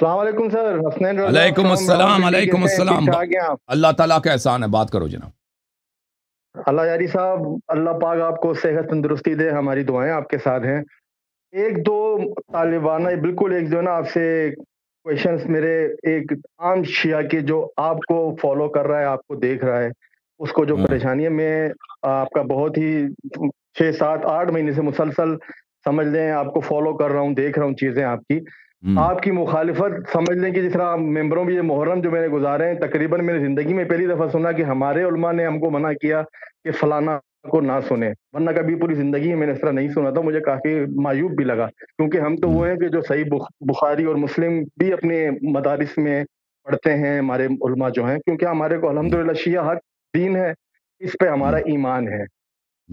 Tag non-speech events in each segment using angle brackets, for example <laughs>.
السلام علیکم سر حسنین علیکم السلام علیکم السلام اللہ تعالیٰ کا احسان ہے بات کرو جناب اللہ یاری صاحب اللہ پاک آپ کو صحت تندرستی دے ہماری دعائیں آپ کے ساتھ ہیں ایک دو طالبانہ بالکل ایک جو نا آپ سے کوششنس میرے ایک عام شیعہ کے جو آپ کو فالو کر رہا ہے آپ کو دیکھ رہا ہے اس کو جو ہاں۔ پریشانی ہے میں آپ کا بہت ہی چھ سات آٹھ مہینے سے مسلسل سمجھ لیں آپ کو فالو کر رہا ہوں دیکھ رہا ہوں چیزیں آپ کی آپ کی مخالفت سمجھ لیں کہ جس طرح ممبروں بھی محرم جو میں نے گزارے ہیں تقریباً میں نے زندگی میں پہلی دفعہ سنا کہ ہمارے علماء نے ہم کو منع کیا کہ فلانا کو نہ سنیں ورنہ کبھی پوری زندگی میں نے اس طرح نہیں سنا تھا مجھے کافی مایوب بھی لگا کیونکہ ہم تو وہ ہیں کہ جو صحیح بخاری اور مسلم بھی اپنے مدارس میں پڑھتے ہیں ہمارے علماء جو ہیں کیونکہ ہمارے الحمد الحمدللہ شیعہ حق دین ہے اس پہ ہمارا ایمان ہے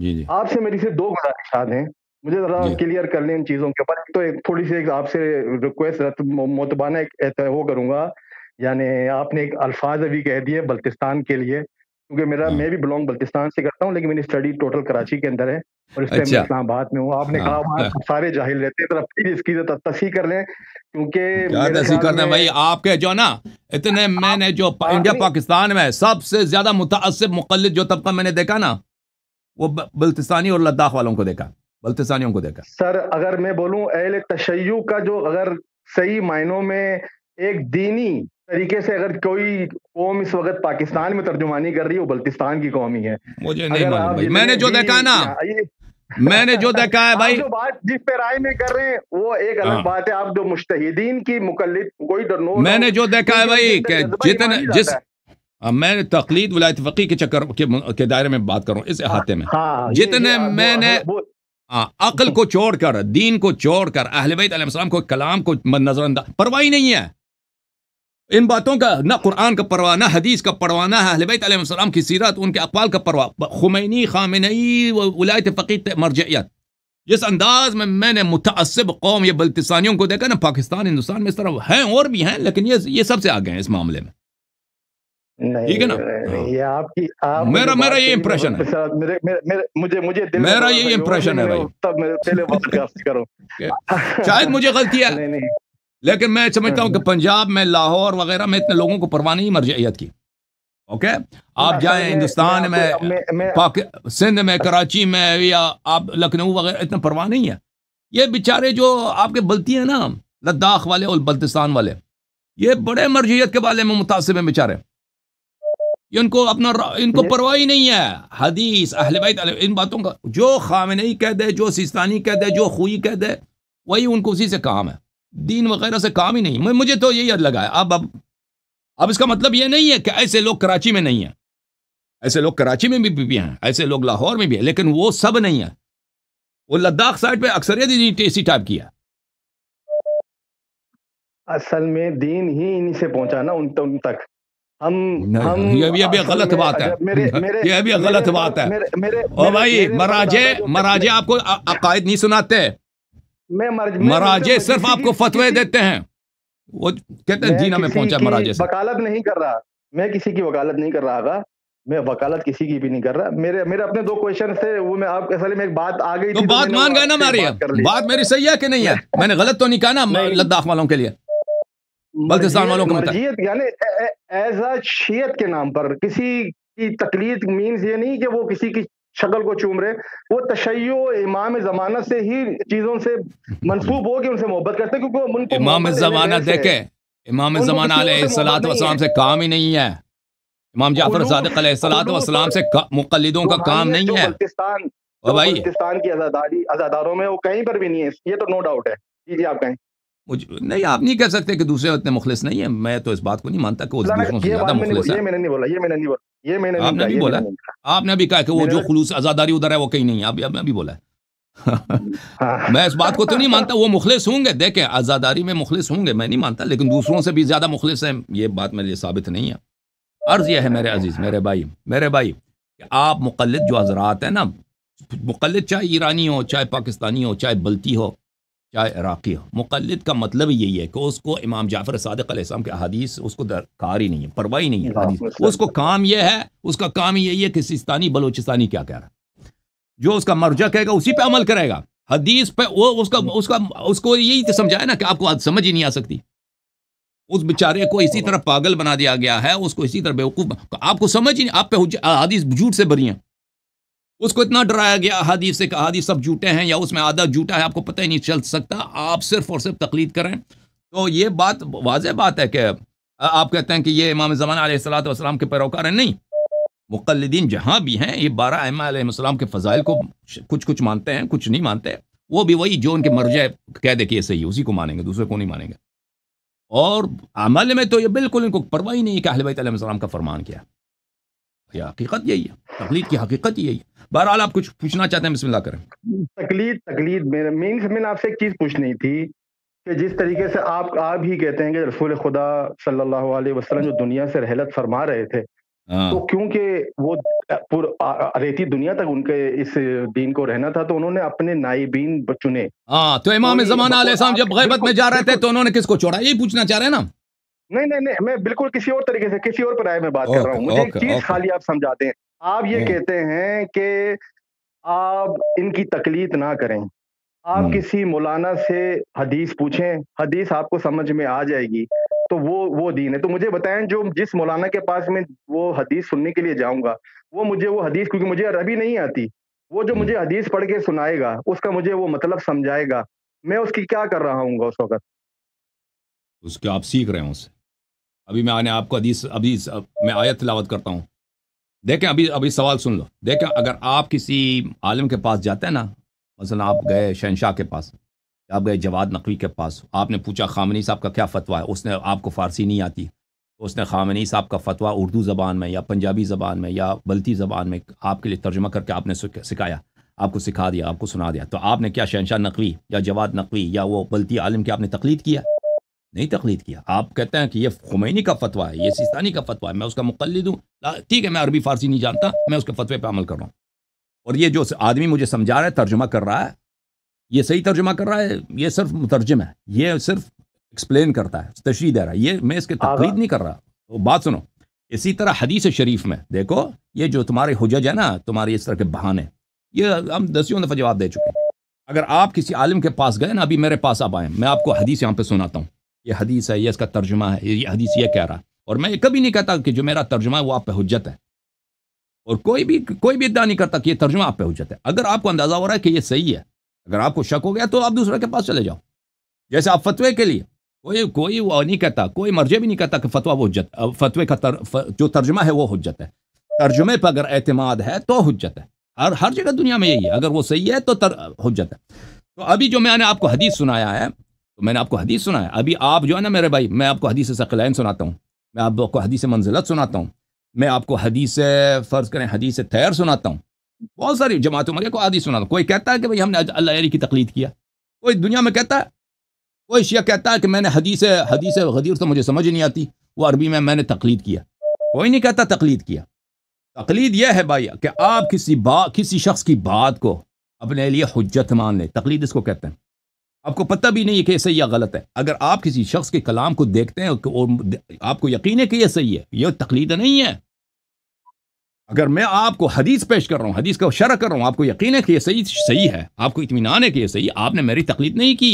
جی، جی۔ آپ سے میری سے دو گزارشات ہیں مجھے ذرا کلیئر جی۔ کر لیں ان چیزوں کے اوپر تو ایک تھوڑی سی آپ سے ریکویسٹ متبانہ ایک وہ کروں گا یعنی آپ نے ایک الفاظ ابھی کہہ دیے بلتستان کے لیے کیونکہ میرا ہاں۔ میں بھی بلانگ بلتستان سے کرتا ہوں لیکن میری اسٹڈی ٹوٹل کراچی کے اندر ہے اور اس ٹائم اچھا۔ اسلام آباد میں ہوں آپ نے ہاں۔ کہا وہاں ہاں۔ سارے جاہل رہتے ہیں پلیز اس کی تصحیح کر لیں کیونکہ جو نا اتنے میں نے جو انڈیا پاکستان میں سب سے زیادہ متاثر مقلد جو طبقہ میں نے دیکھا نا وہ بلتستانی اور لداخ والوں کو دیکھا بلتستانیوں کو دیکھا سر اگر میں بولوں اہل تشیع کا جو اگر صحیح معنوں میں ایک دینی طریقے سے اگر کوئی قوم اس وقت پاکستان میں ترجمانی کر رہی ہے وہ بلتستان کی قوم ہی ہے مجھے نہیں معلوم بھائی میں نے جو دیکھا نا میں نے جو دیکھا ہے بھائی جو بات جس پہ رائے میں کر رہے ہیں وہ ایک الگ ہاں۔ بات ہے آپ جو مشتہدین کی مقلد کوئی ڈرنو میں نے جو دیکھا ہے بھائی کہ جتنے جس میں نے تقلید ولایت فقی کے چکر کے دائرے میں بات کروں اس ہاں، احاطے میں ہاں، جتنے میں نے عقل کو چھوڑ کر دین کو چھوڑ کر اہل بیت علیہ السلام کو کلام کو نظر انداز پرواہ نہیں ہے ان باتوں کا نہ قرآن کا پرواہ نہ حدیث کا پرواہ نہ اہل بیت علیہ السلام کی سیرت ان کے اقوال کا پرواہ خمینی خامنئی ولایت فقیت مرجعیت جس انداز میں میں نے متعصب قوم یا بلتستانیوں کو دیکھا نا پاکستان ہندوستان میں اس طرح ہیں اور بھی ہیں لیکن یہ سب سے آگے ہیں اس معاملے میں ٹھیک ہے نا ہاں۔ یہ شاید مجھے غلطی ہے لیکن میں سمجھتا ہوں کہ ہاں۔ پنجاب میں لاہور وغیرہ میں اتنے لوگوں کو پرواہ نہیں مرجیت کی اوکے آپ جائیں ہندوستان میں سندھ میں کراچی میں یا آپ لکھنؤ وغیرہ اتنا پرواہ نہیں ہے یہ بےچارے جو آپ کے بلتی ہیں نا لداخ والے اور بلتستان والے یہ بڑے مرجیت کے بارے میں متاثر ہیں بےچارے یہ ان کو اپنا ان کو پرواہ نہیں ہے حدیث اہل بیت ان باتوں کا جو جو کہہ دے سستانی کہہ دے جو خوئی کہہ دے وہی ان کو اسی سے کام ہے دین وغیرہ سے کام ہی نہیں مجھے تو یہی حد لگا ہے اب اب اب اس کا مطلب یہ نہیں ہے کہ ایسے لوگ کراچی میں نہیں ہیں ایسے لوگ کراچی میں بھی ہیں ایسے لوگ لاہور میں بھی ہیں لیکن وہ سب نہیں ہیں وہ لداخ سائڈ پہ اکثریت اسی ٹائپ کی ہے اصل میں دین ہی انہیں سے پہنچا تک ہم یہ ابھی غلط بات ہے یہ ابھی غلط بات ہے او بھائی مراجے مراجے آپ کو عقائد نہیں سناتے مراجے صرف آپ کو فتوے دیتے ہیں وہ کہتے ہیں جینا میں پہنچا مراجے سے وکالت نہیں کر رہا میں کسی کی وکالت نہیں کر رہا آگا میں وکالت کسی کی بھی نہیں کر رہا میرے میرے اپنے دو کوشچن تھے وہ میں آپ کے سالے میں ایک بات آگئی گئی تو بات مان گئے نا ماری بات میری صحیح ہے کہ نہیں ہے میں نے غلط تو نہیں کہا نا لداخ والوں کے لیے بلتستان والوں کو مرجیت مطلب۔ یعنی ایز شیعت کے نام پر کسی کی تقلید مینز یہ نہیں کہ وہ کسی کی شکل کو چوم رہے وہ تشیع امام زمانہ سے ہی چیزوں سے منصوب ہو کے ان سے محبت کرتے کیونکہ ان کو امام زمانہ دیکھیں امام زمانہ علیہ السلام والسلام سے کام ہی نہیں ہے امام جعفر صادق علیہ السلام والسلام سے مقلدوں کا کام نہیں ہے بلتستان کی ازاداری ازاداروں میں وہ کہیں پر بھی نہیں ہے یہ تو نو ڈاؤٹ ہے جی جی آپ کہیں نہیں آپ نہیں کہہ سکتے کہ دوسرے اتنے مخلص نہیں ہیں میں تو اس بات کو نہیں مانتا کہ وہ دوسروں سے زیادہ مخلص آپ نے بھی بولا آپ نے بھی کہا کہ وہ جو خلوص آزاداری ادھر ہے وہ کہیں نہیں ہے بولا ہے ہاں۔ میں اس بات کو تو نہیں مانتا وہ مخلص ہوں گے دیکھیں آزاداری میں مخلص ہوں گے میں نہیں مانتا لیکن دوسروں سے بھی زیادہ مخلص ہیں یہ بات میرے لیے ثابت نہیں ہے عرض یہ ہے میرے عزیز میرے بھائی میرے بھائی کہ آپ مقلد جو حضرات ہیں نا مقلد چاہے ایرانی ہو چاہے پاکستانی ہو چاہے بلتی ہو عراقی ہو مقلد کا مطلب یہی ہے کہ اس کو امام جعفر صادق علیہ السلام کے حدیث اس کو درکار ہی نہیں ہے پرواہی نہیں ہے اس کو کام یہ ہے اس کا کام یہی ہے کہ سستانی بلوچستانی کیا کہہ رہا ہے جو اس کا مرجع کہے گا اسی پہ عمل کرے گا حدیث پہ وہ اس کا اس کا اس کو یہی سمجھایا نا کہ آپ کو سمجھ ہی نہیں آ سکتی اس بیچارے کو اسی طرح پاگل بنا دیا گیا ہے اس کو اسی طرح بیوقوف آپ کو سمجھ ہی نہیں آپ پہ حدیث جھوٹ سے بری ہیں اس کو اتنا ڈرایا گیا حدیث سے کہ حدیث سب جھوٹے ہیں یا اس میں آدھا جھوٹا ہے آپ کو پتہ ہی نہیں چل سکتا آپ صرف اور صرف تقلید کریں تو یہ بات واضح بات ہے کہ آپ کہتے ہیں کہ یہ امام زمانہ علیہ السلاۃ والسلام کے پیروکار ہیں نہیں مقلدین جہاں بھی ہیں یہ بارہ امہ علیہ السلام کے فضائل کو کچھ کچھ مانتے ہیں کچھ نہیں مانتے وہ بھی وہی جو ان کے مرجع کہہ دے کہ یہ صحیح اسی کو مانیں گے دوسرے کو نہیں مانیں گے اور عمل میں تو یہ بالکل ان کو پرواہ ہی نہیں کہ اہل بیت علیہ السلام کا فرمان کیا یہ حقیقت یہی ہے تقلید کی حقیقت یہی ہے بہرحال آپ کچھ پوچھنا چاہتے ہیں بسم اللہ کریں تقلید تقلید میں آپ سے ایک چیز پوچھنی تھی کہ جس طریقے سے آپ آپ ہی کہتے ہیں کہ رسول خدا صلی اللہ علیہ وسلم جو دنیا سے رحلت فرما رہے تھے ہاں۔ تو کیونکہ وہ ریتی دنیا تک ان کے اس دین کو رہنا تھا تو انہوں نے اپنے نائبین چنے چنے ہاں، تو امام زمانہ علیہ السلام جب غیبت میں جا رہے تھے تو انہوں نے کس کو چھوڑا یہی پوچھنا چاہ رہے ہیں نا نہیں نہیں نہیں میں بالکل کسی اور طریقے سے کسی اور پرائے میں بات کر رہا ہوں مجھے ایک چیز خالی آپ آپ یہ کہتے ہیں کہ آپ ان کی تکلیف نہ کریں آپ کسی مولانا سے حدیث پوچھیں حدیث آپ کو سمجھ میں آ جائے گی تو وہ وہ دین ہے تو مجھے بتائیں جو جس مولانا کے پاس میں وہ حدیث سننے کے لیے جاؤں گا وہ مجھے وہ حدیث کیونکہ مجھے عربی نہیں آتی وہ جو مجھے حدیث پڑھ کے سنائے گا اس کا مجھے وہ مطلب سمجھائے گا میں اس کی کیا کر رہا ہوں گا اس وقت اس کے آپ سیکھ رہے اسے ابھی میں آنے آپ کو حدیث ابھی میں آیت تلاوت کرتا ہوں دیکھیں ابھی ابھی سوال سن لو دیکھیں اگر آپ کسی عالم کے پاس جاتے ہیں نا مثلا آپ گئے شہنشاہ کے پاس آپ گئے جواد نقوی کے پاس آپ نے پوچھا خامنی صاحب کا کیا فتویٰ ہے اس نے آپ کو فارسی نہیں آتی تو اس نے خامنی صاحب کا فتویٰ اردو زبان میں یا پنجابی زبان میں یا بلتی زبان میں آپ کے لیے ترجمہ کر کے آپ نے سکھایا آپ کو سکھا دیا آپ کو سنا دیا تو آپ نے کیا شہنشاہ نقوی یا جواد نقوی یا وہ بلتی عالم کی آپ نے تقلید کیا نہیں تقلید کیا آپ کہتے ہیں کہ یہ خمینی کا فتویٰ ہے یہ سستانی کا فتویٰ ہے میں اس کا مقلد ہوں ٹھیک ہے میں عربی فارسی نہیں جانتا میں اس کے فتوے پہ عمل کر رہا ہوں اور یہ جو آدمی مجھے سمجھا رہا ہے ترجمہ کر رہا ہے یہ صحیح ترجمہ کر رہا ہے یہ صرف مترجم ہے یہ صرف ایکسپلین کرتا ہے تشریح دے رہا ہے یہ میں اس کی تقلید نہیں کر رہا بات سنو اسی طرح حدیث شریف میں دیکھو یہ جو تمہارے حجج ہے نا تمہارے اس طرح کے بہانے یہ ہم دسیوں دفعہ جواب دے چکے ہیں اگر آپ کسی عالم کے پاس گئے نا ابھی میرے پاس آپ آئیں میں آپ کو حدیث یہاں پہ سناتا ہوں یہ حدیث ہے یہ اس کا ترجمہ ہے یہ حدیث یہ کہہ رہا ہے اور میں یہ کبھی نہیں کہتا کہ جو میرا ترجمہ ہے وہ آپ پہ حجت ہے اور کوئی بھی کوئی بھی ادعا نہیں کرتا کہ یہ ترجمہ آپ پہ حجت ہے اگر آپ کو اندازہ ہو رہا ہے کہ یہ صحیح ہے اگر آپ کو شک ہو گیا تو آپ دوسرے کے پاس چلے جاؤ جیسے آپ فتوے کے لیے کوئی کوئی وہ نہیں کہتا کوئی مرجے بھی نہیں کہتا کہ فتویٰ وہ حجت فتوے کا تر جو ترجمہ ہے وہ حجت ہے ترجمے پہ اگر اعتماد ہے تو حجت ہے ہر ہر جگہ دنیا میں یہی ہے اگر وہ صحیح ہے تو تر حجت ہے تو ابھی جو میں نے آپ کو حدیث سنایا ہے تو میں نے آپ کو حدیث سنا ہے ابھی آپ جو ہے نا میرے بھائی میں آپ کو حدیث ثقلین سناتا ہوں میں آپ کو حدیث منزلت سناتا ہوں میں آپ کو حدیث فرض کریں حدیث تیر سناتا ہوں بہت ساری جماعتوں میں کو حدیث سناتا ہوں کوئی کہتا ہے کہ بھائی ہم نے اللہ علی کی تقلید کیا کوئی دنیا میں کہتا ہے کوئی شیعہ کہتا ہے کہ میں نے حدیث حدیث غدیر تو مجھے سمجھ نہیں آتی وہ عربی میں میں نے تقلید کیا کوئی نہیں کہتا تقلید کیا تقلید یہ ہے بھائی کہ آپ کسی با کسی شخص کی بات کو اپنے لیے حجت مان لیں تقلید اس کو کہتے ہیں آپ کو پتہ بھی نہیں ہے کہ یہ صحیح یا غلط ہے اگر آپ کسی شخص کے کلام کو دیکھتے ہیں اور آپ کو یقین ہے کہ یہ صحیح ہے یہ تقلید نہیں ہے اگر میں آپ کو حدیث پیش کر رہا ہوں حدیث کا شرح کر رہا ہوں آپ کو یقین ہے کہ یہ صحیح صحیح ہے آپ کو اطمینان ہے کہ یہ صحیح ہے آپ نے میری تقلید نہیں کی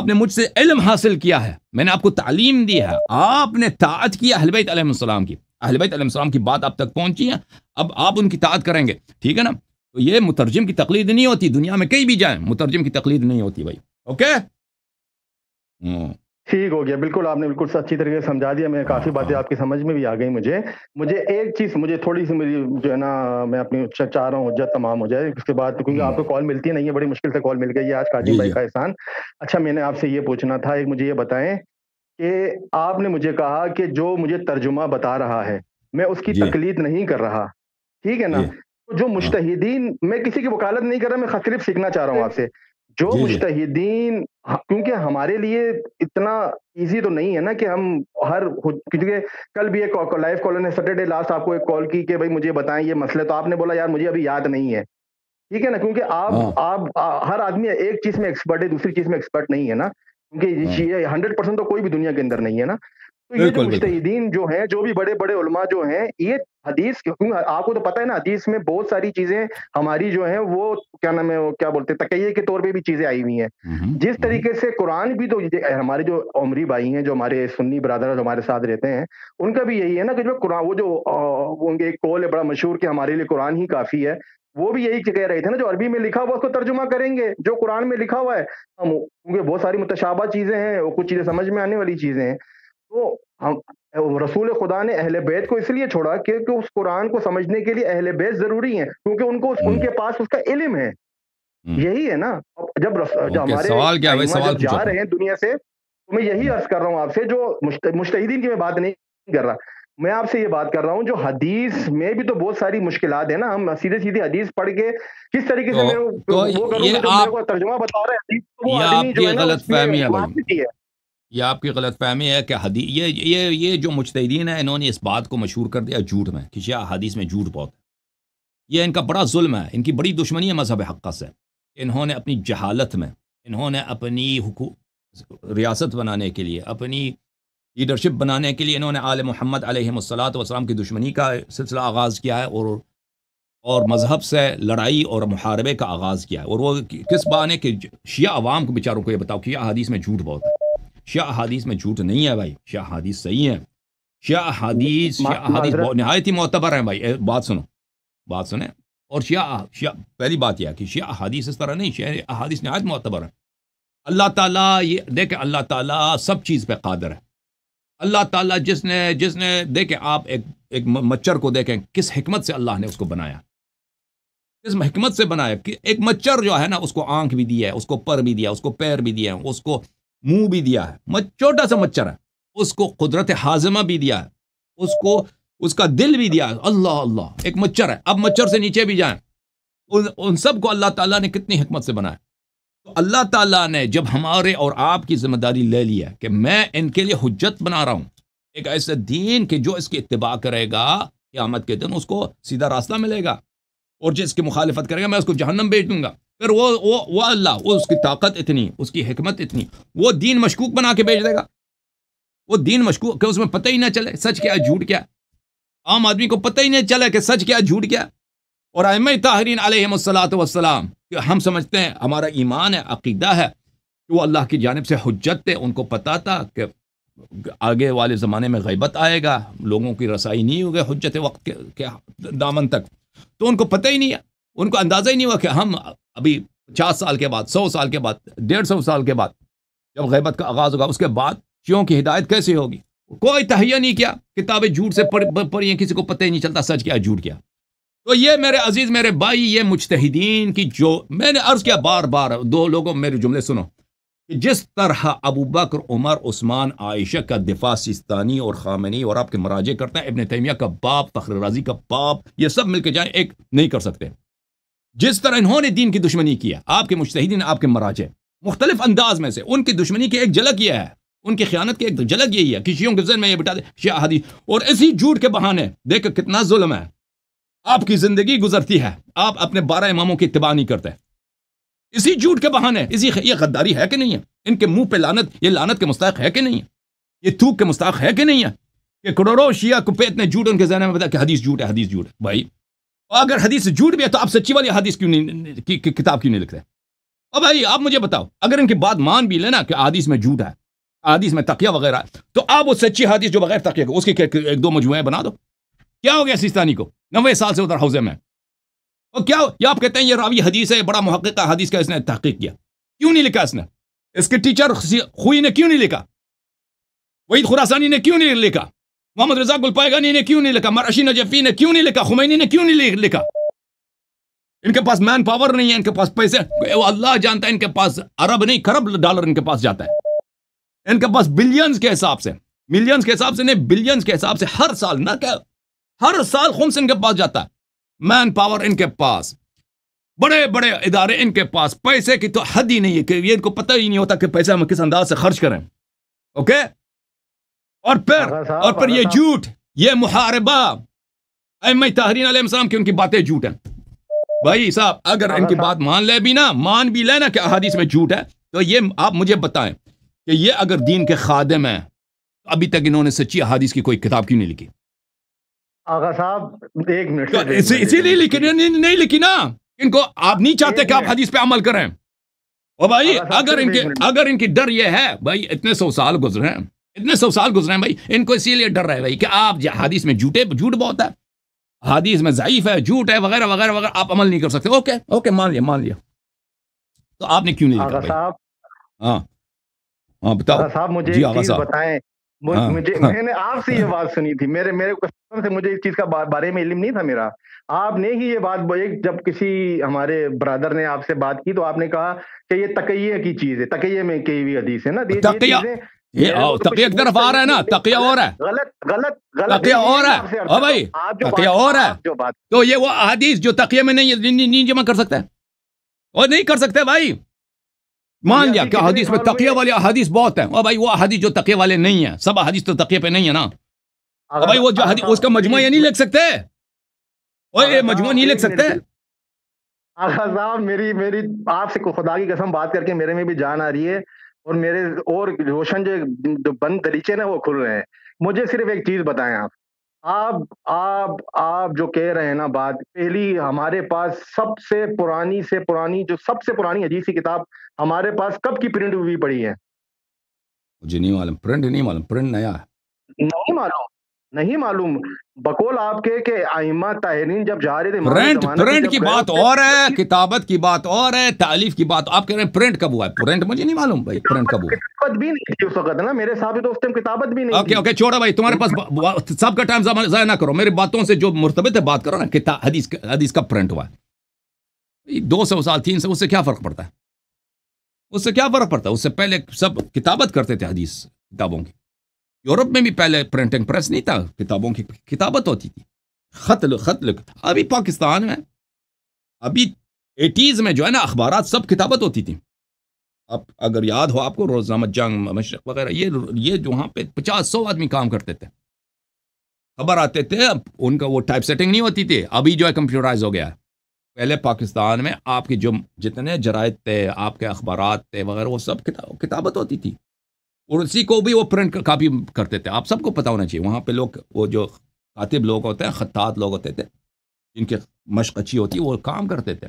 آپ نے مجھ سے علم حاصل کیا ہے میں نے آپ کو تعلیم دی ہے آپ نے تعاج کیا بیت علیہ السلام کی اہل بیت علیہ السلام کی بات اب تک پہنچی ہے اب آپ ان کی طاعت کریں گے ٹھیک ہے نا تو یہ مترجم کی تقلید نہیں ہوتی دنیا میں بھی جائیں مترجم کی تقلید نہیں ہوتی بھائی اوکے ہاں۔ ٹھیک ہو گیا بالکل آپ نے بالکل اچھی طریقے سے سمجھا دیا میں میں کافی باتیں آپ کی سمجھ بھی آ گئی مجھے مجھے ایک چیز مجھے تھوڑی سی میری جو ہے نا میں اپنی چاہ رہا ہوں حجت تمام ہو جائے اس کے بعد کیونکہ آپ کو کال ملتی نہیں ہے بڑی مشکل سے کال مل گئی ہے آج کاجی بھائی جی۔ کا احسان اچھا میں نے آپ سے یہ پوچھنا تھا ایک مجھے یہ بتائیں کہ آپ نے مجھے کہا کہ جو مجھے ترجمہ بتا رہا ہے میں اس کی جی۔ تکلید نہیں کر رہا ٹھیک ہے نا جی۔ جو مشتحدین ہاں۔ میں کسی کی وکالت نہیں کر رہا میں چاہ رہا ہوں آپ سے جو جی، جی۔ ہاں، کیونکہ ہمارے لیے اتنا ایزی تو نہیں ہے نا کہ ہم ہر کیونکہ کل بھی ایک لائف کالر نے سیٹرڈے لاسٹ آپ کو ایک کال کی کہ مجھے بتائیں یہ مسئلہ تو آپ نے بولا یار مجھے ابھی یاد نہیں ہے ٹھیک ہے نا کیونکہ ہاں۔ ہر آدمی ایک چیز میں ایکسپرٹ ہے دوسری چیز میں ایکسپرٹ نہیں ہے نا کیونکہ یہ ہنڈریڈ پرسینٹ تو کوئی بھی دنیا کے اندر نہیں ہے نا یہ جو مشتحدین جو ہیں جو بھی بڑے بڑے علماء جو ہیں یہ حدیث آپ کو تو پتہ ہے نا حدیث میں بہت ساری چیزیں ہماری جو ہیں وہ کیا نام ہے کیا بولتے ہیں تقیے کے طور پہ بھی چیزیں آئی ہوئی ہیں جس طریقے سے قرآن بھی تو ہمارے جو عمری بھائی ہیں جو ہمارے سنی برادر جو ہمارے ساتھ رہتے ہیں ان کا بھی یہی ہے نا کہ جو قرآن وہ جو ان کے ایک کول ہے بڑا مشہور کہ ہمارے لیے قرآن ہی کافی ہے وہ بھی یہی کہہ رہے تھے نا جو عربی میں لکھا ہوا اس کو ترجمہ کریں گے جو قرآن میں لکھا ہوا ہے بہت ساری متشابہ چیزیں ہیں اور کچھ چیزیں سمجھ میں آنے والی چیزیں ہیں تو ہم رسول خدا نے اہل بیت کو اس لیے چھوڑا کیونکہ اس قرآن کو سمجھنے کے لیے اہل بیت ضروری ہیں کیونکہ ان کو ان کے پاس اس کا علم ہے یہی ہے نا جب ہمارے جا رہے ہیں دنیا سے میں یہی عرض کر رہا ہوں آپ سے جو مشتحدین کی میں بات نہیں کر رہا میں آپ سے یہ بات کر رہا ہوں جو حدیث میں بھی تو بہت ساری مشکلات ہیں نا ہم سیدھے سیدھے حدیث پڑھ کے کس طریقے سے ترجمہ بتا رہا ہے یہ آپ کی غلط فہمی ہے کہ حدیث یہ یہ یہ جو مجتہدین ہیں انہوں نے اس بات کو مشہور کر دیا جھوٹ میں کہ یہ حدیث میں جھوٹ بہت ہے یہ ان کا بڑا ظلم ہے ان کی بڑی دشمنی ہے مذہب حقہ سے انہوں نے اپنی جہالت میں انہوں نے اپنی حقوق ریاست بنانے کے لیے اپنی لیڈرشپ بنانے کے لیے انہوں نے آل محمد علیہ الصلاۃ والسلام کی دشمنی کا سلسلہ آغاز کیا ہے اور اور مذہب سے لڑائی اور محاربے کا آغاز کیا ہے اور وہ کس بانے کہ شیعہ عوام کو بیچاروں کو یہ بتاؤ کہ یہ حدیث میں جھوٹ بہت ہے شاہیث میں جھوٹ نہیں ہے بھائی شاہ حادیث صحیح ہے شاہ حادیث شاہیس نہایت ہی معتبر ہیں بھائی بات سنو بات سنیں اور شاہ شی پہلی بات یہ ہے کہ شاہ حادیث اس طرح نہیں شاہی نہایت معتبر ہیں اللہ تعالیٰ یہ دیکھیں اللہ تعالیٰ سب چیز پہ قادر ہے اللہ تعالیٰ جس نے جس نے دیکھیں آپ ایک ایک مچھر کو دیکھیں کس حکمت سے اللہ نے اس کو بنایا کس حکمت سے بنایا کہ ایک مچھر جو ہے نا اس کو آنکھ بھی دیا ہے اس کو پر بھی دیا اس کو پیر بھی دیا ہے اس کو منہ بھی دیا ہے چھوٹا سا مچھر ہے اس کو قدرت ہاضمہ بھی دیا ہے اس کو اس کا دل بھی دیا ہے اللہ اللہ ایک مچھر ہے اب مچھر سے نیچے بھی جائیں ان سب کو اللہ تعالیٰ نے کتنی حکمت سے بنایا تو اللہ تعالیٰ نے جب ہمارے اور آپ کی ذمہ داری لے لی ہے کہ میں ان کے لیے حجت بنا رہا ہوں ایک ایسے دین کہ جو اس کی اتباع کرے گا قیامت کے دن اس کو سیدھا راستہ ملے گا اور جس کی مخالفت کرے گا میں اس کو جہنم بھیج دوں گا پھر وہ وہ وہ اللہ وہ اس کی طاقت اتنی اس کی حکمت اتنی وہ دین مشکوک بنا کے بیچ دے گا وہ دین مشکوک کہ اس میں پتہ ہی نہ چلے سچ کیا جھوٹ کیا عام آدمی کو پتہ ہی نہیں چلے کہ سچ کیا جھوٹ کیا اور اہم تاہرین علیہ السلات وسلام کہ ہم سمجھتے ہیں ہمارا ایمان ہے عقیدہ ہے کہ وہ اللہ کی جانب سے حجت تھے ان کو پتہ تھا کہ آگے والے زمانے میں غیبت آئے گا لوگوں کی رسائی نہیں ہوگی حجت وقت کے دامن تک تو ان کو پتہ ہی نہیں ہے ان کو اندازہ ہی نہیں ہوا کہ ہم ابھی پچاس سال کے بعد سو سال کے بعد ڈیڑھ سو سال کے بعد جب غیبت کا آغاز ہوگا اس کے بعد چیوں کی ہدایت کیسے ہوگی کوئی تہیا نہیں کیا کتابیں جھوٹ سے پڑھ پڑھی ہیں کسی کو پتہ ہی نہیں چلتا سچ کیا جھوٹ کیا تو یہ میرے عزیز میرے بھائی یہ مجتہدین کی جو میں نے عرض کیا بار بار دو لوگوں میرے جملے سنو کہ جس طرح ابو بکر عمر عثمان عائشہ کا دفاع سستانی اور خامنی اور آپ کے مراجے کرتا ہے ابن تیمیہ کا باپ فخر رازی کا باپ یہ سب مل کے جائیں ایک نہیں کر سکتے جس طرح انہوں نے دین کی دشمنی کیا آپ کے مشتحدین آپ کے مراجے مختلف انداز میں سے ان کی دشمنی کی ایک جھلک یہ ہے ان کی خیانت کی ایک جھلک یہی ہے کشیوں کے ذہن میں یہ بٹا دے شیعہ حدیث اور اسی جھوٹ کے بہانے دیکھ کتنا ظلم ہے آپ کی زندگی گزرتی ہے آپ اپنے بارہ اماموں کی اتباع نہیں کرتے اسی جھوٹ کے بہانے اسی یہ غداری ہے کہ نہیں ہے ان کے منہ پہ لانت یہ لانت کے مستحق ہے کہ نہیں ہے یہ تھوک کے مستحق ہے کہ نہیں ہے کہ کروڑوں شیعہ کپیت نے جھوٹ ان کے ذہن میں بتایا کہ حدیث جھوٹ ہے حدیث جھوٹ ہے بھائی اگر حدیث جھوٹ بھی ہے تو آپ سچی والی حدیث کیوں نہیں کتاب کیوں نہیں لکھ رہے اور بھائی آپ مجھے بتاؤ اگر ان کی بات مان بھی لینا کہ حدیث میں جھوٹ ہے حدیث میں تقیہ وغیرہ ہے تو آپ وہ سچی حدیث جو بغیر تقیہ کو اس کے ایک دو مجموعے بنا دو کیا ہو گیا سستانی کو نوے سال سے ادھر حوضے میں اور کیا ہو یا آپ کہتے ہیں یہ راوی حدیث ہے بڑا ہے حدیث کا اس نے تحقیق کیا کیوں نہیں لکھا اس نے اس کے ٹیچر خوئی نے کیوں نہیں لکھا وحید خوراسانی نے کیوں نہیں لکھا محمد رضا گل پیغانی نے کیوں نہیں لکھا مرشی نجفی نے کیوں نہیں لکھا خمینی نے کیوں نہیں لکھا ان کے پاس مین پاور نہیں ہے ان کے پاس پیسے اللہ جانتا ہے ان کے پاس ارب نہیں کرب ڈالر ان کے پاس جاتا ہے ان کے پاس بلینز کے حساب سے ملینز کے حساب سے نہیں بلینز کے حساب سے ہر سال نہ کہ ہر سال خمس ان کے پاس جاتا ہے مین پاور ان کے پاس بڑے بڑے ادارے ان کے پاس پیسے کی تو حد ہی نہیں ہے کہ یہ ان کو پتہ ہی نہیں ہوتا کہ پیسے ہم کس انداز سے خرچ کریں اوکے okay? اور پھر اور پھر یہ جھوٹ یہ محاربہ ایم تحرین علیہ السلام کی ان کی باتیں جھوٹ ہیں بھائی صاحب اگر ان کی بات مان لے بھی نا مان بھی لے نا کہ احادیث میں جھوٹ ہے تو یہ آپ مجھے بتائیں کہ یہ اگر دین کے خادم ہیں ابھی تک انہوں نے سچی احادیث کی کوئی کتاب کیوں نہیں لکھی آغا صاحب ایک منٹ اسی لیے لکھی نہیں لکھی نا ان کو آپ نہیں چاہتے کہ آپ حدیث پہ عمل کریں اور بھائی اگر ان کے اگر ان کی ڈر یہ ہے بھائی اتنے سو سال گزرے ہیں اتنے سو سال گزرے ہیں بھائی ان کو اسی لیے ڈر رہے بھائی کہ آپ حادیث میں جھوٹے جھوٹ بہت ہے حادیث میں ضعیف ہے جھوٹ ہے وغیرہ وغیرہ وغیرہ آپ عمل نہیں کر سکتے اوکے اوکے مان لیا مان لیا تو آپ نے کیوں نہیں لکھا بھائی ہاں ہاں بتاؤ صاحب مجھے جی، ایک چیز بتائیں ہاں، مجھے ہاں۔ میں نے آپ سے یہ بات سنی تھی میرے میرے قسم سے مجھے اس چیز کا بارے میں علم نہیں تھا میرا آپ نے ہی یہ بات بولی جب کسی ہمارے برادر نے آپ سے بات کی تو آپ نے کہا کہ یہ تقیہ کی چیز ہے تقیہ میں کئی ہوئی حدیث ہے نا تقیہ یہ تقیہ کی طرف آ رہا ہے نا تقیہ اور ہے غلط غلط غلط تقیہ اور ہے او ہاں بھائی تقیہ اور ہے تو یہ وہ احادیث جو تقیہ میں نہیں جمع کر سکتا ہے اور نہیں کر سکتے بھائی مان لیا کہ حدیث میں تقیہ والے احادیث بہت ہیں او بھائی وہ احادیث جو تقیہ والے نہیں ہیں سب احادیث تو تقیہ پہ نہیں ہے نا او بھائی وہ جو اس کا مجموعہ یہ نہیں لکھ سکتے اور یہ مجموعہ نہیں لکھ سکتے آغا صاحب میری میری آپ سے خدا کی قسم بات کر کے میرے میں بھی جان آ رہی ہے اور میرے اور روشن جو بند دریچے نا وہ کھل رہے ہیں مجھے صرف ایک چیز بتائیں آپ آپ آپ آپ جو کہہ رہے ہیں نا بات پہلی ہمارے پاس سب سے پرانی سے پرانی جو سب سے پرانی عجیبی کتاب ہمارے پاس کب کی پرنٹ ہوئی پڑی ہے مجھے نہیں نہیں معلوم معلوم پرنٹ پرنٹ نیا ہے نہیں معلوم نہیں معلوم بکول آپ کے کہ آئمہ طاہرین جب جا رہے تھے پرنٹ پرنٹ کی بات اور ہے کتابت کی بات اور ہے تعلیف کی بات آپ کہہ رہے ہیں پرنٹ کب ہوا ہے پرنٹ مجھے نہیں معلوم بھائی پرنٹ کب ہوا ہے کتابت بھی نہیں تھی اس وقت نا میرے صاحب دوست کتابت بھی نہیں اوکے اوکے چھوڑا بھائی تمہارے پاس سب کا ٹائم ضائع نہ کرو میری باتوں سے جو مرتبط ہے بات کرو نا حدیث حدیث کب پرنٹ ہوا ہے دو سو سال تین سو اس سے کیا فرق پڑتا ہے اس سے کیا فرق پڑتا ہے اس سے پہلے سب کتابت کرتے تھے حدیث کتابوں کی یورپ میں بھی پہلے پرنٹنگ پریس نہیں تھا کتابوں کی کتابت ہوتی تھی خط لکھ خط لکھ ابھی پاکستان میں ابھی ایٹیز میں جو ہے نا اخبارات سب کتابت ہوتی تھی اب اگر یاد ہو آپ کو روزنامہ جنگ مشرق وغیرہ یہ یہ جو وہاں پہ پچاس سو آدمی کام کرتے تھے خبر آتے تھے اب ان کا وہ ٹائپ سیٹنگ نہیں ہوتی تھی ابھی جو ہے کمپیوٹرائز ہو گیا ہے پہلے پاکستان میں آپ کے جو جتنے جرائد تھے آپ کے اخبارات تھے وغیرہ وہ سب کتابت ہوتی تھی اور اسی کو بھی وہ پرنٹ کاپی کرتے تھے آپ سب کو پتہ ہونا چاہیے وہاں پہ لوگ وہ جو کاتب لوگ ہوتے ہیں خطاط لوگ ہوتے تھے جن کی مشق اچھی ہوتی وہ کام کرتے تھے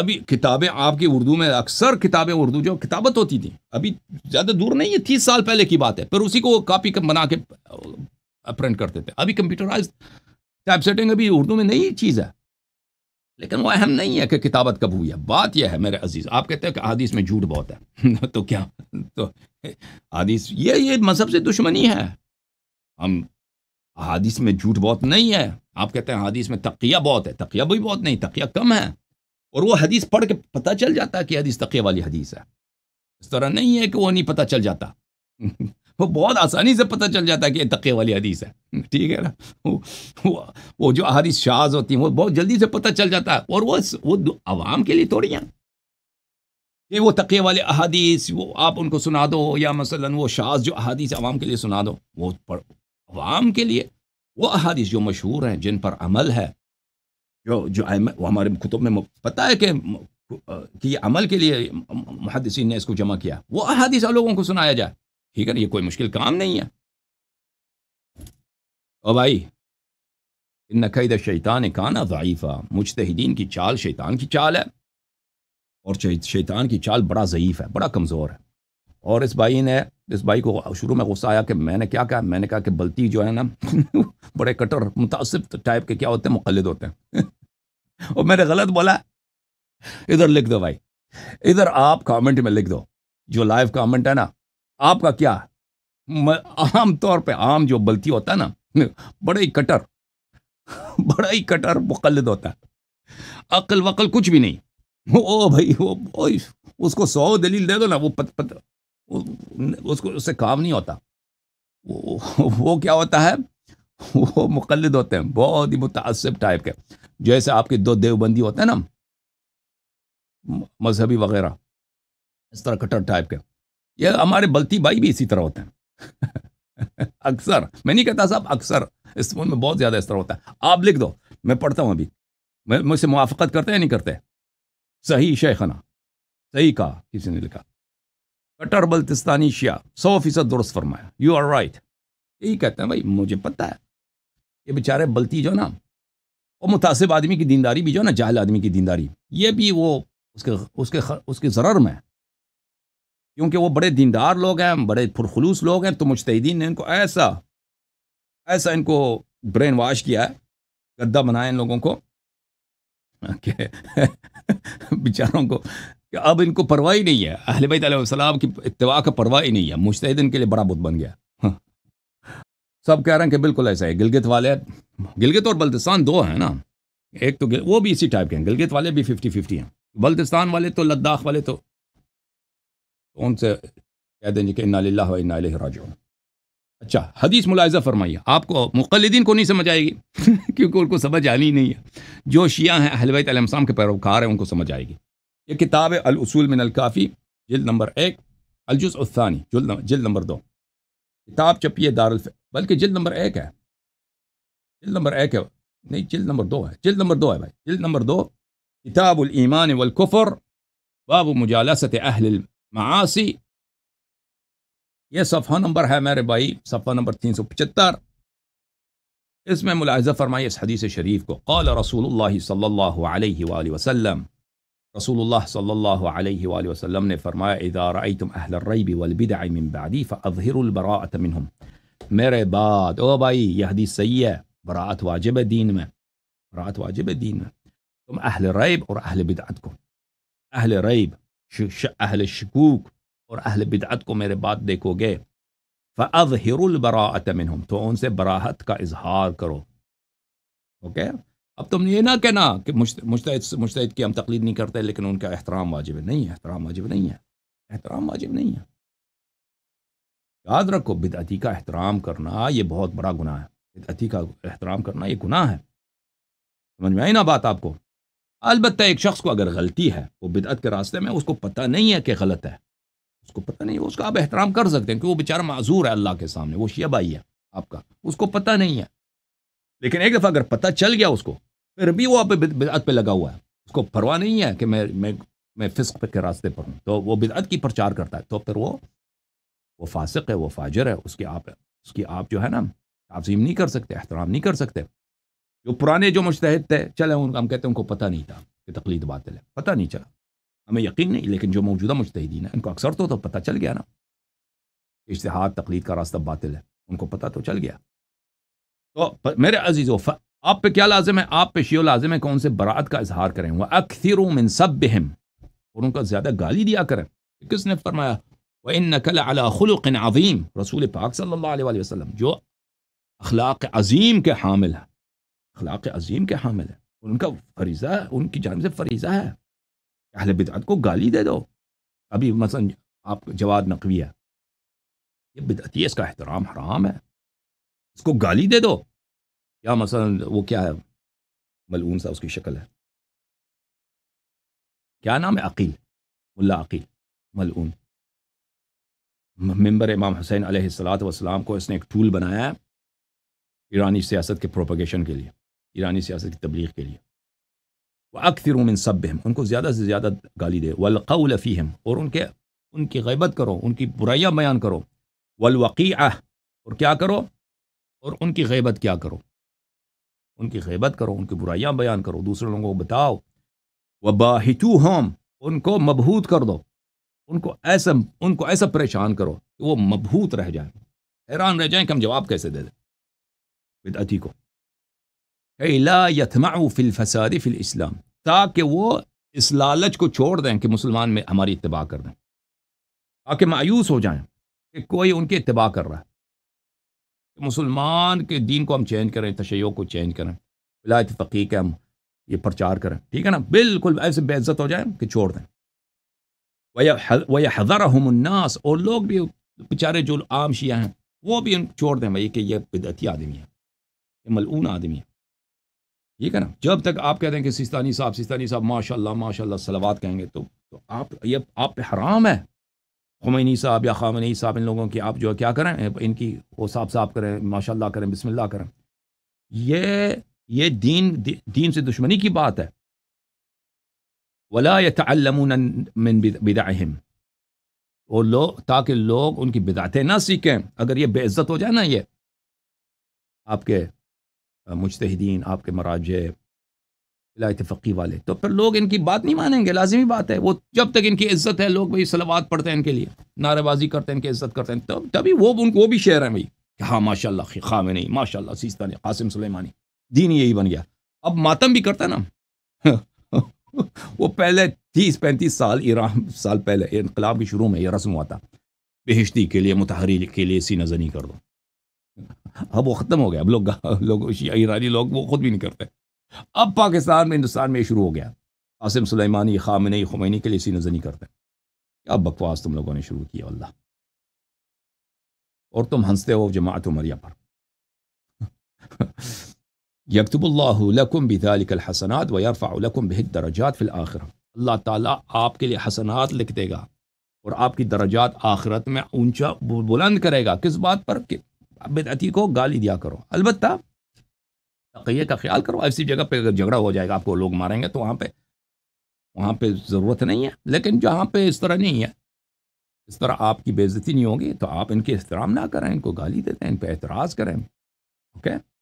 ابھی کتابیں آپ کی اردو میں اکثر کتابیں اردو جو کتابت ہوتی تھیں ابھی زیادہ دور نہیں ہے تیس سال پہلے کی بات ہے پھر اسی کو وہ کاپی بنا کے پرنٹ کرتے تھے ابھی کمپیوٹرائز ٹائپ سیٹنگ ابھی اردو میں نئی چیز ہے لیکن وہ اہم نہیں ہے کہ کتابت کب ہوئی ہے بات یہ ہے میرے عزیز آپ کہتے ہیں کہ حدیث میں جھوٹ بہت ہے <laughs> تو کیا تو حدیث یہ یہ مذہب سے دشمنی ہے ہم حدیث میں جھوٹ بہت نہیں ہے آپ کہتے ہیں حدیث میں تقیہ بہت ہے تقیہ بھی بہت نہیں تقیہ کم ہے اور وہ حدیث پڑھ کے پتہ چل جاتا ہے کہ حدیث تقیہ والی حدیث ہے اس طرح نہیں ہے کہ وہ نہیں پتہ چل جاتا <laughs> وہ بہت آسانی سے پتہ چل جاتا ہے کہ یہ تقے والی حدیث ہے ٹھیک ہے نا وہ جو احادیث شاز ہوتی ہیں وہ بہت جلدی سے پتہ چل جاتا ہے اور وہ وہ عوام کے لیے تھوڑی ہیں کہ وہ تقے والے احادیث وہ آپ ان کو سنا دو یا مثلا وہ شاز جو احادیث عوام کے لیے سنا دو وہ عوام کے لیے وہ احادیث جو مشہور ہیں جن پر عمل ہے جو جو ہمارے کتب میں پتہ ہے کہ کہ یہ عمل کے لیے محدثین نے اس کو جمع کیا وہ احادیث لوگوں کو سنایا جائے ٹھیک ہے نا یہ کوئی مشکل کام نہیں ہے او بھائی نقید شیطان کانا ضعیفہ مجتہدین کی چال شیطان کی چال ہے اور شیطان کی چال بڑا ضعیف ہے بڑا کمزور ہے اور اس بھائی نے اس بھائی کو شروع میں غصہ آیا کہ میں نے کیا کہا میں نے کہا کہ بلتی جو ہے نا <laughs> بڑے کٹر متاثر ٹائپ کے کیا ہوتے ہیں مقلد ہوتے ہیں <laughs> اور میں نے غلط بولا ادھر لکھ دو بھائی ادھر آپ کامنٹ میں لکھ دو جو لائیو کامنٹ ہے نا آپ کا کیا عام طور پہ عام جو بلتی ہوتا ہے نا بڑا ہی کٹر بڑا ہی کٹر مقلد ہوتا ہے عقل وقل کچھ بھی نہیں او بھائی وہ اس کو سو دلیل دے دو نا وہ پت پت اس اس کو سے کام نہیں ہوتا وہ کیا ہوتا ہے وہ مقلد ہوتے ہیں بہت ہی متعصب ٹائپ کے جیسے آپ کے دو دیوبندی ہوتے ہیں نا مذہبی وغیرہ اس طرح کٹر ٹائپ کے یہ ہمارے بلتی بھائی بھی اسی طرح ہوتے ہیں <laughs> اکثر میں نہیں کہتا صاحب اکثر اس فون میں بہت زیادہ اس طرح ہوتا ہے آپ لکھ دو میں پڑھتا ہوں ابھی میں مجھ سے موافقت کرتے یا نہیں کرتے صحیح شیخنا صحیح کہا کسی نے لکھا کٹر بلتستانی شیعہ سو فیصد درست فرمایا یو آر رائٹ یہی کہتے ہیں بھائی مجھے پتہ ہے یہ بیچارے بلتی جو نا اور متاثب آدمی کی دینداری بھی جو نا جاہل آدمی کی دینداری یہ بھی وہ اس کے اس کے اس کے ضرر میں ہے کیونکہ وہ بڑے دیندار لوگ ہیں بڑے پرخلوص لوگ ہیں تو مشتحدین نے ان کو ایسا ایسا ان کو برین واش کیا ہے گدہ بنایا ان لوگوں کو <laughs> بیچاروں کو کہ اب ان کو پرواہ ہی نہیں ہے اہل بیت علیہ السلام کی اتباع کا پرواہ ہی نہیں ہے ان کے لیے بڑا بت بن گیا <laughs> سب کہہ رہے ہیں کہ بالکل ایسا ہے گلگت والے گلگت اور بلتستان دو ہیں نا ایک تو وہ بھی اسی ٹائپ کے ہیں گلگت والے بھی ففٹی ففٹی ہیں بلتستان والے تو لداخ والے تو ان سے کہہ دیں جی کہ انا اللّہ راجعون اچھا حدیث ملاحظہ فرمائیے آپ کو مقلدین کو نہیں سمجھ آئے گی <laughs> کیونکہ ان کو سمجھ آنی نہیں ہے جو شیعہ ہیں اہلویت علیہ السلام کے پیروکار ہیں ان کو سمجھ آئے گی یہ کتاب ہے الاصول من الکافی جلد نمبر ایک الجز الثانی جلد نمبر دو کتاب چپیے دار الف بلکہ جلد نمبر ایک ہے جلد نمبر ایک ہے نہیں جلد نمبر دو ہے جلد نمبر دو ہے بھائی جلد نمبر دو کتاب الایمان والکفر باب مجالست اہل معاصي یہ صفحہ نمبر ہے میرے بھائی صفحہ نمبر 375 اس میں ملاحظہ فرمائیے اس حدیث شریف کو قال رسول اللہ صلی اللہ علیہ وآلہ وسلم رسول اللہ صلی اللہ علیہ وآلہ وسلم نے فرمایا اذا رأیتم اہل الرئیب والبدع من بعدی فاظہروا البراعة منهم میرے بعد او بھائی یہ حدیث صحیح ہے براعت واجب دین میں براعت واجب دین میں تم اہل رئیب اور اہل بدعت کو اہل رئیب اہل شکوک اور اہل بدعت کو میرے بات دیکھو گے فر البراۃمن تو ان سے براہت کا اظہار کرو اوکے اب تم یہ نہ کہنا کہ مشتد مشتد کی ہم تقلید نہیں کرتے لیکن ان کا احترام واجب نہیں ہے احترام واجب نہیں ہے احترام واجب نہیں ہے یاد رکھو بدعتی کا احترام کرنا یہ بہت بڑا گناہ ہے بدعتی کا احترام کرنا یہ گناہ ہے سمجھ میں آئی نا بات آپ کو البتہ ایک شخص کو اگر غلطی ہے وہ بدعت کے راستے میں اس کو پتہ نہیں ہے کہ غلط ہے اس کو پتہ نہیں ہے اس کا آپ احترام کر سکتے ہیں کہ وہ بیچارہ معذور ہے اللہ کے سامنے وہ شیعہ بھائی ہے آپ کا اس کو پتہ نہیں ہے لیکن ایک دفعہ اگر پتہ چل گیا اس کو پھر بھی وہ آپ بدعت پہ لگا ہوا ہے اس کو پرواہ نہیں ہے کہ میں میں میں فسق کے راستے پر ہوں تو وہ بدعت کی پرچار کرتا ہے تو پھر وہ وہ فاسق ہے وہ فاجر ہے اس کی آپ اس کی آپ جو ہے نا تعظیم نہیں کر سکتے احترام نہیں کر سکتے جو پرانے جو مشتحد تھے چلے ان کا ہم کہتے ہیں ان کو پتہ نہیں تھا کہ تقلید باطل ہے پتہ نہیں چلا ہمیں یقین نہیں لیکن جو موجودہ مشتحدین ہیں ان کو اکثر تو تو پتہ چل گیا نا اشتہاد تقلید کا راستہ باطل ہے ان کو پتہ تو چل گیا تو میرے عزیز و آپ پہ کیا لازم ہے آپ پہ شیو لازم ہے کون سے برات کا اظہار کریں وہ اکثر من سب اور ان کا زیادہ گالی دیا کریں کس نے فرمایا وہ ان نقل عظیم رسول پاک صلی اللہ علیہ وسلم جو اخلاق عظیم کے حامل ہیں اخلاق عظیم کے حامل ہیں ان کا فریضہ ان کی جانب سے فریضہ ہے اہل بدعت کو گالی دے دو ابھی مثلا آپ جواد نقوی ہے یہ بدعتی ہے اس کا احترام حرام ہے اس کو گالی دے دو یا مثلا وہ کیا ہے ملعون سا اس کی شکل ہے کیا نام ہے عقیل ملا عقیل ملعون ممبر امام حسین علیہ السلاۃ وسلام کو اس نے ایک ٹول بنایا ہے ایرانی سیاست کے پروپگیشن کے لیے ایرانی سیاست کی تبلیغ کے لیے وہ اکثر من ان ان کو زیادہ سے زیادہ گالی دے و فیہم اور ان کے ان کی غیبت کرو ان کی برائیاں بیان کرو ولوقی اور کیا کرو اور ان کی غیبت کیا کرو ان کی غیبت کرو ان کی برائیاں بیان کرو دوسرے لوگوں کو بتاؤ و باہتو ہوم ان کو مبہوت کر دو ان کو ایسا ان کو ایسا پریشان کرو کہ وہ مبہوت رہ جائیں حیران رہ جائیں کہ ہم جواب کیسے دے دیں بدعتی کو الا فی الفساد فی الاسلام تاکہ وہ اس لالچ کو چھوڑ دیں کہ مسلمان میں ہماری اتباع کر دیں تاکہ مایوس ہو جائیں کہ کوئی ان کے اتباع کر رہا ہے کہ مسلمان کے دین کو ہم چینج کریں تشیو کو چینج کریں اللہ تقیقہ ہم یہ پرچار کریں ٹھیک ہے نا بالکل ایسے بے عزت ہو جائیں کہ چھوڑ دیں وہ حضر الناس اور لوگ بھی بیچارے جو عام شیعہ ہیں وہ بھی ان چھوڑ دیں بھائی کہ یہ بدعتی آدمی ہے یہ ملعون آدمی ہے یہ کہنا جب تک آپ کہتے ہیں کہ سستانی صاحب سستانی صاحب ماشاء اللہ ماشاء اللہ سلوات کہیں گے تو تو آپ یہ آپ پہ حرام ہے خمینی صاحب یا خامنی صاحب ان لوگوں کی آپ جو ہے کیا کریں ان کی وہ صاحب صاحب کریں ماشاء اللہ کریں بسم اللہ کریں یہ یہ دین دین سے دشمنی کی بات ہے ولا من اہم وہ لوگ تاکہ لوگ ان کی بدعتیں نہ سیکھیں اگر یہ بے عزت ہو جائے نا یہ آپ کے مجتہدین آپ کے مراجع لائت فقی والے تو پھر لوگ ان کی بات نہیں مانیں گے لازمی بات ہے وہ جب تک ان کی عزت ہے لوگ بھائی سلوات پڑھتے ہیں ان کے لیے نعرے بازی کرتے ہیں ان کی عزت کرتے ہیں تب تبھی وہ ان کو وہ بھی شعر ہیں بھائی کہ ہاں ماشاء اللہ خام نہیں ماشاء اللہ سیستانی قاسم سلیمانی دین یہی بن گیا اب ماتم بھی کرتا نا <laughs> وہ پہلے تیس پینتیس سال ایران سال پہلے انقلاب کے شروع میں یہ رسم ہوا تھا بہشتی کے لیے متحرک کے لیے سینہ نظر کر دو اب وہ ختم ہو گیا اب لوگ لوگ ایرانی لوگ وہ خود بھی نہیں کرتے اب پاکستان میں ہندوستان میں شروع ہو گیا قاسم سلیمانی خامنی خمینی کے لیے اسی نظر نہیں کرتے اب بکواس تم لوگوں نے شروع کیا اللہ اور تم ہنستے ہو جماعت عمریہ پر یکتب اللہ لکم لکم بذالک الحسنات ویرفع فی اللہ تعالیٰ آپ کے لیے حسنات لکھ دے گا اور آپ کی درجات آخرت میں اونچا بلند کرے گا کس بات پر کہ بدعتی کو گالی دیا کرو البتہ تقیہ کا خیال کرو ایسی جگہ پہ اگر جھگڑا ہو جائے گا آپ کو لوگ ماریں گے تو وہاں پہ وہاں پہ ضرورت نہیں ہے لیکن جہاں پہ اس طرح نہیں ہے اس طرح آپ کی بےزتی نہیں ہوگی تو آپ ان کے احترام نہ کریں ان کو گالی دیتے ہیں ان پہ اعتراض کریں اوکے okay?